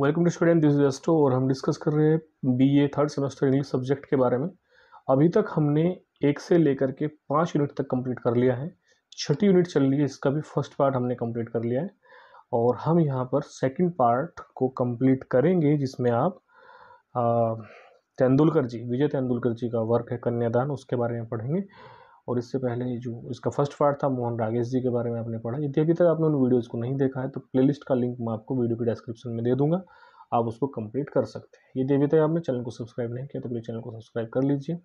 welcome to student this is एस्टो और हम डिस्कस कर रहे हैं B A third semester English subject के बारे में अभी तक हमने एक से लेकर के पाँच यूनिट तक कंप्लीट कर लिया है छठी यूनिट चल रही है इसका भी फर्स्ट पार्ट हमने कंप्लीट कर लिया है और हम यहाँ पर सेकंड पार्ट को कंप्लीट करेंगे जिसमें आप तेंदुलकर जी विजय तेंदुलकर जी का वर्क है कन्यादान उसके बारे में पढ़ेंगे और इससे पहले जो इसका फर्स्ट पार्ट था मोहन रागेश जी के बारे में आपने पढ़ा यदि अभी तक आपने उन वीडियोस को नहीं देखा है तो प्लेलिस्ट का लिंक मैं आपको वीडियो के डिस्क्रिप्शन में दे दूंगा आप उसको कंप्लीट कर सकते हैं यदि अभी तक आपने चैनल को सब्सक्राइब नहीं किया तो प्लीज़ चैनल को सब्सक्राइब कर लीजिए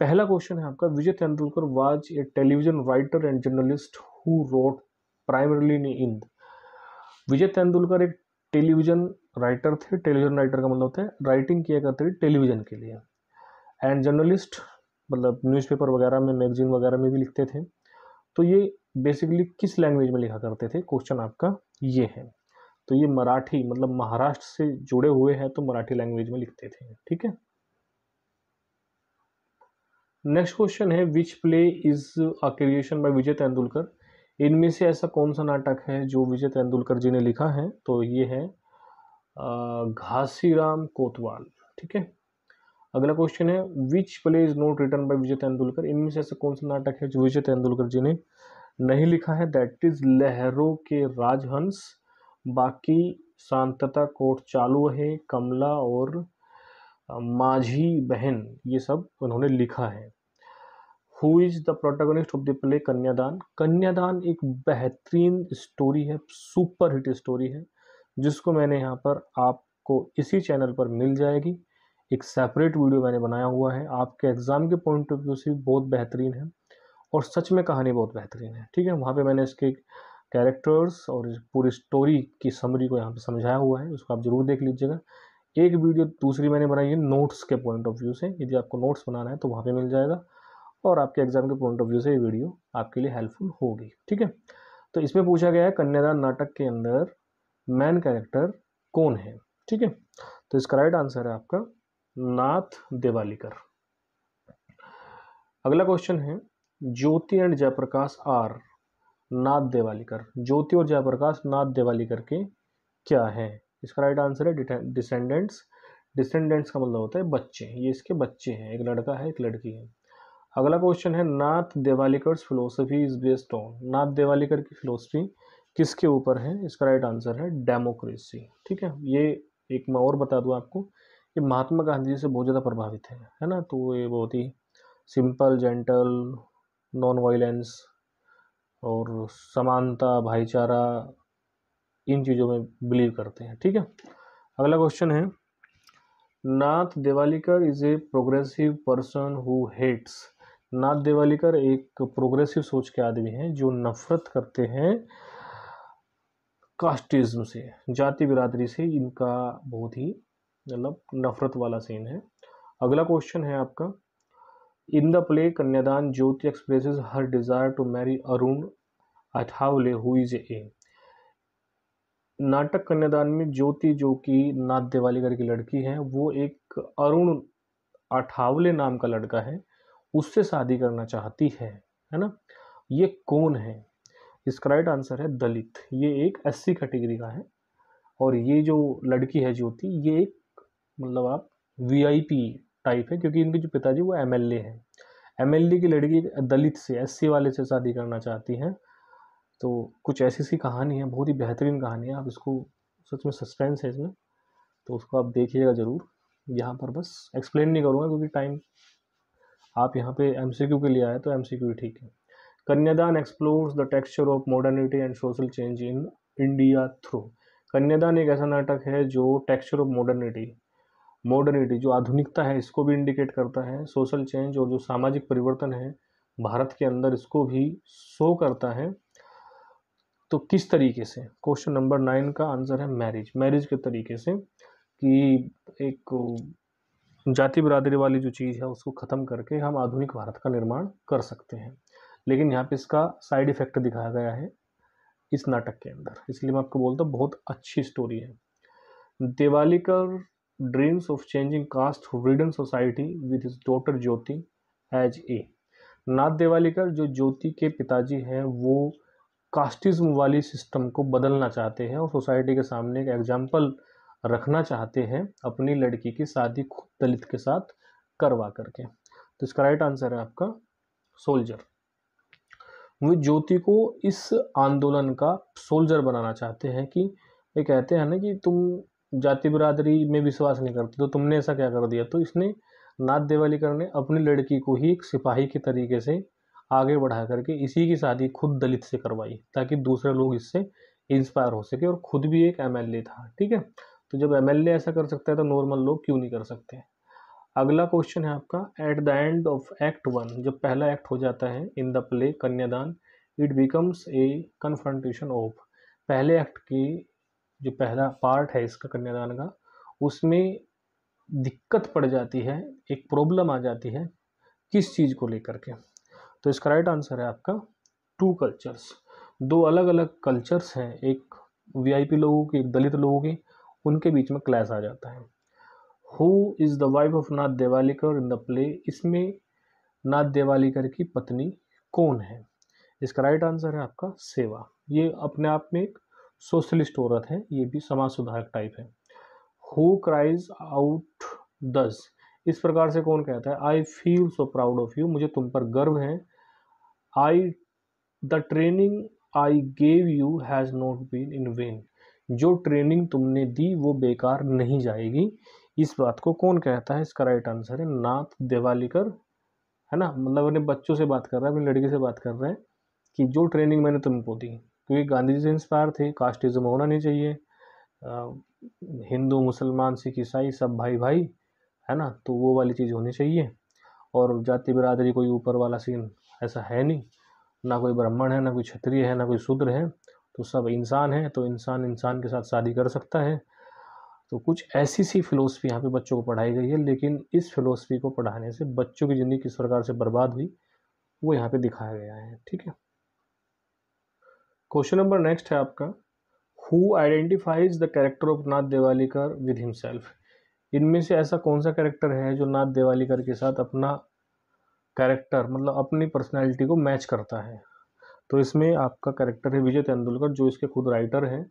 पहला क्वेश्चन है आपका Vijay Tendulkar was a television writer and journalist who wrote primarily in Vijay Tendulkar एक टेलीविजन राइटर थे टेलीविजन राइटर का मतलब होता है राइटिंग किया करते थे टेलीविजन के लिए एंड जर्नलिस्ट मतलब न्यूज़पेपर वगैरह में मैगजीन वगैरह में भी लिखते थे तो ये बेसिकली किस लैंग्वेज में लिखा करते थे क्वेश्चन आपका ये है तो ये मराठी मतलब महाराष्ट्र से जुड़े हुए हैं तो मराठी लैंग्वेज में लिखते थे ठीक है नेक्स्ट क्वेश्चन है which play is a creation by Vijay Tendulkar इनमें से ऐसा कौन सा नाटक है जो विजय तेंदुलकर जी ने लिखा है तो ये है घासीराम कोतवाल ठीक है अगला क्वेश्चन है which play is not written by Vijay Tendulkar इनमें से ऐसा कौन सा नाटक है जो विजय तेंदुलकर जी ने नहीं लिखा है दैट इज लहरों के राजहंस बाकी शांतता कोट चालू है कमला और माझी बहन ये सब उन्होंने लिखा है who is the protagonist of the play Kanyadaan Kanyadaan एक बेहतरीन स्टोरी है सुपर हिट स्टोरी है जिसको मैंने यहाँ पर आपको इसी चैनल पर मिल जाएगी एक सेपरेट वीडियो मैंने बनाया हुआ है आपके एग्ज़ाम के पॉइंट ऑफ व्यू से बहुत बेहतरीन है और सच में कहानी बहुत बेहतरीन है ठीक है वहाँ पे मैंने इसके कैरेक्टर्स और पूरी स्टोरी की समरी को यहाँ पे समझाया हुआ है उसको आप ज़रूर देख लीजिएगा एक वीडियो दूसरी मैंने बनाई है नोट्स के पॉइंट ऑफ व्यू से यदि आपको नोट्स बनाना है तो वहाँ पर मिल जाएगा और आपके एग्ज़ाम के पॉइंट ऑफ व्यू से ये वीडियो आपके लिए हेल्पफुल होगी ठीक है तो इसमें पूछा गया है कन्यादान नाटक के अंदर मैन कैरेक्टर कौन है ठीक है तो इसका राइट आंसर है आपका नाथ देवालीकर अगला क्वेश्चन है ज्योति एंड जयप्रकाश आर नाथ देवालीकर ज्योति और जयप्रकाश नाथ देवालीकर के क्या है इसका राइट आंसर है डिसेंडेंट्स डिसेंडेंट्स का मतलब होता है बच्चे ये इसके बच्चे हैं एक लड़का है एक लड़की है अगला क्वेश्चन है Nath Devalikar philosophy is based on Nath Devalikar की फिलोसफी किसके ऊपर है इसका राइट आंसर है डेमोक्रेसी ठीक है ये एक मैं और बता दूँ आपको ये महात्मा गांधी जी से बहुत ज़्यादा प्रभावित है है ना तो ये बहुत ही सिंपल जेंटल नॉन वायलेंस और समानता भाईचारा इन चीज़ों में बिलीव करते हैं ठीक है अगला क्वेश्चन है Nath Devalikar is a progressive person who hates Nath Devalikar एक प्रोग्रेसिव सोच के आदमी हैं जो नफरत करते हैं कास्टिज्म से जाति बिरादरी से इनका बहुत ही मतलब नफ़रत वाला सीन है अगला क्वेश्चन है आपका इन the play Kanyadaan Jyoti express her desire to marry Arun Athawale हुई जे ए नाटक कन्यादान में ज्योति जो कि नाथ देवालीगर की लड़की है वो एक अरुण अठावले नाम का लड़का है उससे शादी करना चाहती है है ना ये कौन है इसका राइट आंसर है दलित ये एक एससी कैटेगरी का है और ये जो लड़की है ज्योति ये एक मतलब आप वीआईपी टाइप है क्योंकि इनके जो पिताजी वो एमएलए हैं एमएलए की लड़की दलित से एससी वाले से शादी करना चाहती हैं तो कुछ ऐसी सी कहानी है बहुत ही बेहतरीन कहानी है आप इसको सच में सस्पेंस है इसमें तो उसको आप देखिएगा ज़रूर यहाँ पर बस एक्सप्लेन नहीं करूँगा क्योंकि टाइम आप यहाँ पे एमसीक्यू के लिए आए तो एमसीक्यू ठीक है Kanyadaan explores the texture of modernity and social change in India through Kanyadaan एक ऐसा नाटक है जो टेक्सचर ऑफ मॉडर्निटी मॉडर्निटी जो आधुनिकता है इसको भी इंडिकेट करता है सोशल चेंज और जो सामाजिक परिवर्तन है भारत के अंदर इसको भी शो करता है तो किस तरीके से क्वेश्चन नंबर नाइन का आंसर है मैरिज मैरिज के तरीके से कि एक जाति बिरादरी वाली जो चीज़ है उसको ख़त्म करके हम आधुनिक भारत का निर्माण कर सकते हैं लेकिन यहाँ पे इसका साइड इफ़ेक्ट दिखाया गया है इस नाटक के अंदर इसलिए मैं आपको बोलता हूँ बहुत अच्छी स्टोरी है कर dreams of changing caste who society with his daughter Jyoti as a Nath Devalikar जो ज्योति के पिताजी हैं वो कास्टिज्म वाली सिस्टम को बदलना चाहते हैं और सोसाइटी के सामने एक एग्जाम्पल रखना चाहते हैं अपनी लड़की की शादी खुद दलित के साथ करवा करके तो इसका राइट आंसर है आपका सोल्जर वो ज्योति को इस आंदोलन का सोल्जर बनाना चाहते हैं कि ये कहते हैं ना कि तुम जाति बिरादरी में विश्वास नहीं करती तो तुमने ऐसा क्या कर दिया तो इसने नाथ देवालीकर ने अपनी लड़की को ही एक सिपाही के तरीके से आगे बढ़ा करके इसी की शादी खुद दलित से करवाई ताकि दूसरे लोग इससे इंस्पायर हो सके और खुद भी एक एम था ठीक है तो जब एम ऐसा कर सकता है तो नॉर्मल लोग क्यों नहीं कर सकते अगला क्वेश्चन है आपका at the end of act one जब पहला एक्ट हो जाता है in the play Kanyadaan it becomes a confrontation of पहले एक्ट की जो पहला पार्ट है इसका कन्यादान का उसमें दिक्कत पड़ जाती है एक प्रॉब्लम आ जाती है किस चीज़ को लेकर के तो इसका राइट आंसर है आपका टू कल्चर्स दो अलग अलग कल्चर्स हैं एक वीआईपी लोगों के एक दलित लोगों के उनके बीच में क्लैश आ जाता है who is the wife of Nath Devalikar in the play इसमें नाथ देवालीकर की पत्नी कौन है इसका राइट आंसर है आपका सेवा ये अपने आप में एक सोशलिस्ट औरत है ये भी समाज सुधारक टाइप है हु क्राइज आउट दस इस प्रकार से कौन कहता है I feel so proud of you मुझे तुम पर गर्व है I the training I gave you has not been in vain जो ट्रेनिंग तुमने दी वो बेकार नहीं जाएगी इस बात को कौन कहता है इसका राइट आंसर है नाथ देवालीकर है ना मतलब अपने बच्चों से बात कर रहा है अपनी लड़की से बात कर रहे हैं कि जो ट्रेनिंग मैंने तुमको दी क्योंकि गांधी जी से इंस्पायर थे कास्टिज़्म होना नहीं चाहिए हिंदू मुसलमान सिख ईसाई सब भाई भाई है ना तो वो वाली चीज़ होनी चाहिए और जाति बिरादरी कोई ऊपर वाला सीन ऐसा है नहीं ना कोई ब्राह्मण है ना कोई क्षत्रिय है ना कोई शूद्र है तो सब इंसान है तो इंसान इंसान के साथ शादी कर सकता है तो कुछ ऐसी सी फिलोसफी यहाँ पे बच्चों को पढ़ाई गई है लेकिन इस फिलोसफी को पढ़ाने से बच्चों की ज़िंदगी किस प्रकार से बर्बाद हुई वो यहाँ पे दिखाया गया है ठीक है क्वेश्चन नंबर नेक्स्ट है आपका who identifies the character of Nath Devalikar with himself इनमें से ऐसा कौन सा कैरेक्टर है जो नाथ देवालीकर के साथ अपना कैरेक्टर मतलब अपनी पर्सनैलिटी को मैच करता है तो इसमें आपका कैरेक्टर है विजय तेंदुलकर जो इसके खुद राइटर हैं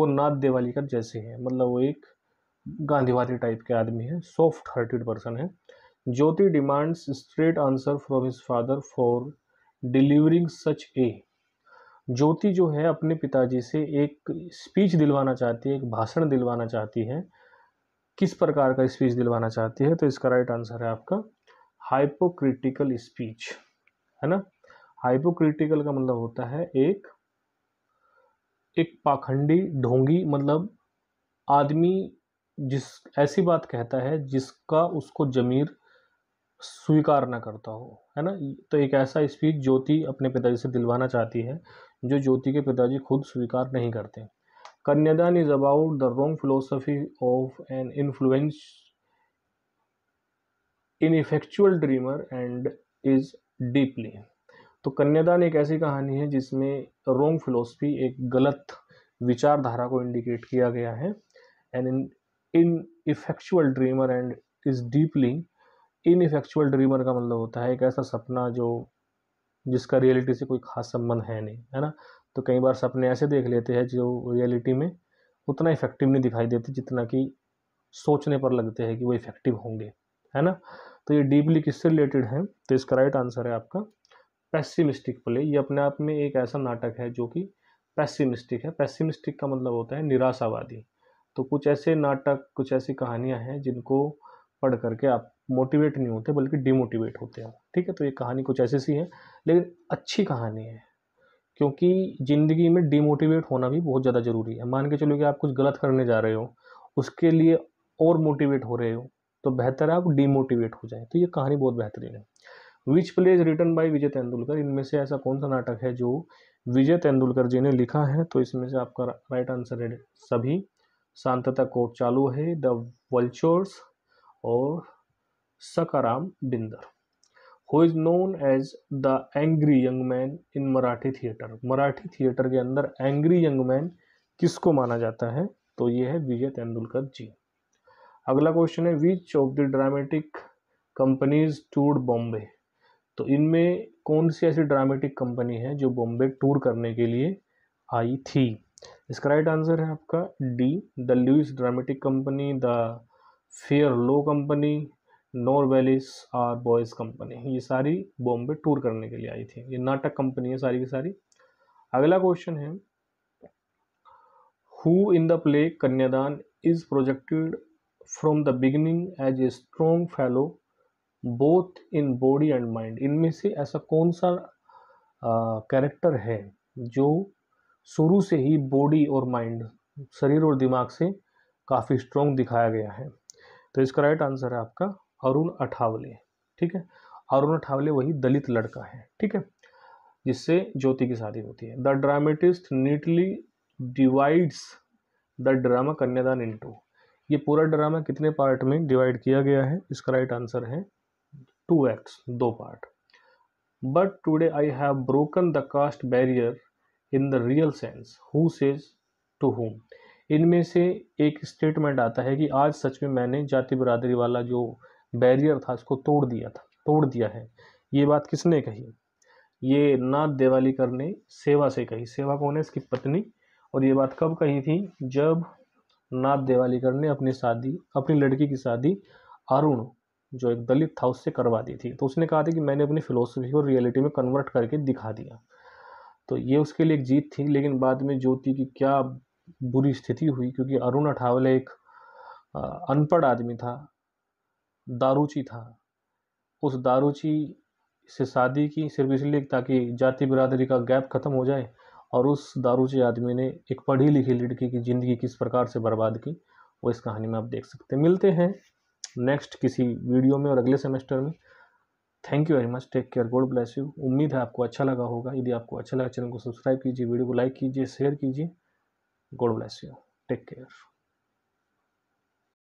वो नाथ देवालीकर जैसे हैं मतलब वो एक गांधीवादी टाइप के आदमी है सॉफ्ट हार्टेड पर्सन है Jyoti demands straight answer from his father for delivering such a Jyoti जो है अपने पिताजी से एक स्पीच दिलवाना चाहती है एक भाषण दिलवाना चाहती है किस प्रकार का स्पीच दिलवाना चाहती है तो इसका राइट आंसर है आपका हाइपोक्रिटिकल स्पीच है ना हाइपोक्रिटिकल का मतलब होता है एक एक पाखंडी ढोंगी मतलब आदमी जिस ऐसी बात कहता है जिसका उसको जमीर स्वीकार ना करता हो है ना तो एक ऐसा स्पीच ज्योति अपने पिताजी से दिलवाना चाहती है जो ज्योति के पिताजी खुद स्वीकार नहीं करते Kanyadaan is about the wrong philosophy of an influence ineffectual dreamer and is deeply तो कन्यादान एक ऐसी कहानी है जिसमें रोंग फिलोसफी एक गलत विचारधारा को इंडिकेट किया गया है and in ineffectual dreamer and is deeply ineffectual dreamer का मतलब होता है एक ऐसा सपना जो जिसका रियलिटी से कोई खास संबंध है नहीं है ना तो कई बार सपने ऐसे देख लेते हैं जो रियलिटी में उतना इफेक्टिव नहीं दिखाई देते जितना कि सोचने पर लगते हैं कि वो इफेक्टिव होंगे है ना तो ये डीपली किससे रिलेटेड है तो इसका राइट आंसर है आपका पैसिमिस्टिक प्ले ये अपने आप में एक ऐसा नाटक है जो कि पैसिमिस्टिक है पैसिमिस्टिक का मतलब होता है निराशावादी तो कुछ ऐसे नाटक कुछ ऐसी कहानियाँ हैं जिनको पढ़ करके आप मोटिवेट नहीं होते बल्कि डिमोटिवेट होते हैं ठीक है तो ये कहानी कुछ ऐसी सी है लेकिन अच्छी कहानी है क्योंकि ज़िंदगी में डिमोटिवेट होना भी बहुत ज़्यादा ज़रूरी है मान के चलो कि आप कुछ गलत करने जा रहे हो उसके लिए और मोटिवेट हो रहे हो तो बेहतर है आप डिमोटिवेट हो जाए तो ये कहानी बहुत बेहतरीन है which play is written by Vijay Tendulkar इनमें से ऐसा कौन सा नाटक है जो विजय तेंदुलकर जी ने लिखा है तो इसमें से आपका राइट आंसर है सभी शांतता कोर्ट चालू है द वल्चर्स और Sakharam Binder who is known as the angry young man in Marathi theatre Marathi theatre के अंदर एंग्री यंग मैन किसको माना जाता है तो ये है विजय तेंदुलकर जी अगला क्वेश्चन है which of the dramatic companies tour Bombay तो इनमें कौन सी ऐसी ड्रामेटिक कंपनी है जो बॉम्बे टूर करने के लिए आई थी इसका राइट आंसर है आपका D the Lewis dramatic company the fair low company nor Wallace और बॉयज़ कंपनी ये सारी बॉम्बे टूर करने के लिए आई थी ये नाटक कंपनी है सारी की सारी अगला क्वेश्चन है who in the play Kanyadaan is projected from the beginning as a strong fellow both in body and mind इनमें से ऐसा कौन सा कैरेक्टर है जो शुरू से ही बॉडी और माइंड शरीर और दिमाग से काफ़ी स्ट्रोंग दिखाया गया है तो इसका राइट आंसर है आपका अरुण अठावले ठीक है अरुण अठावले वही दलित लड़का है ठीक है जिससे ज्योति की शादी होती है the dramatist neatly divides the drama Kanyadaan into ये पूरा ड्रामा कितने पार्ट में डिवाइड किया गया है इसका राइट आंसर है टू एक्ट्स दो part but today I have broken the caste barrier in the real sense who says to whom इनमें से एक स्टेटमेंट आता है कि आज सच में मैंने जाति बरादरी वाला जो बैरियर था इसको तोड़ दिया था तोड़ दिया है ये बात किसने कही ये नाथ देवालीकर ने सेवा से कही सेवा कौन है इसकी पत्नी और ये बात कब कही थी जब नाथ देवालीकर ने अपनी शादी अपनी लड़की की शादी अरुण जो एक दलित था उससे करवा दी थी तो उसने कहा था कि मैंने अपनी फिलोसफी को रियलिटी में कन्वर्ट करके दिखा दिया तो ये उसके लिए एक जीत थी लेकिन बाद में ज्योति की क्या बुरी स्थिति हुई क्योंकि अरुण अठावले एक अनपढ़ आदमी था दारूची था उस दारूची से शादी की सिर्फ इसलिए ताकि जाति बिरादरी का गैप ख़त्म हो जाए और उस दारूची आदमी ने एक पढ़ी लिखी लड़की की ज़िंदगी किस प्रकार से बर्बाद की वो इस कहानी में आप देख सकते हैं मिलते हैं नेक्स्ट किसी वीडियो में और अगले सेमेस्टर में thank you very much take care God bless you उम्मीद है आपको अच्छा लगा होगा यदि आपको अच्छा लगा चैनल को सब्सक्राइब कीजिए वीडियो को लाइक कीजिए शेयर कीजिए God bless you take care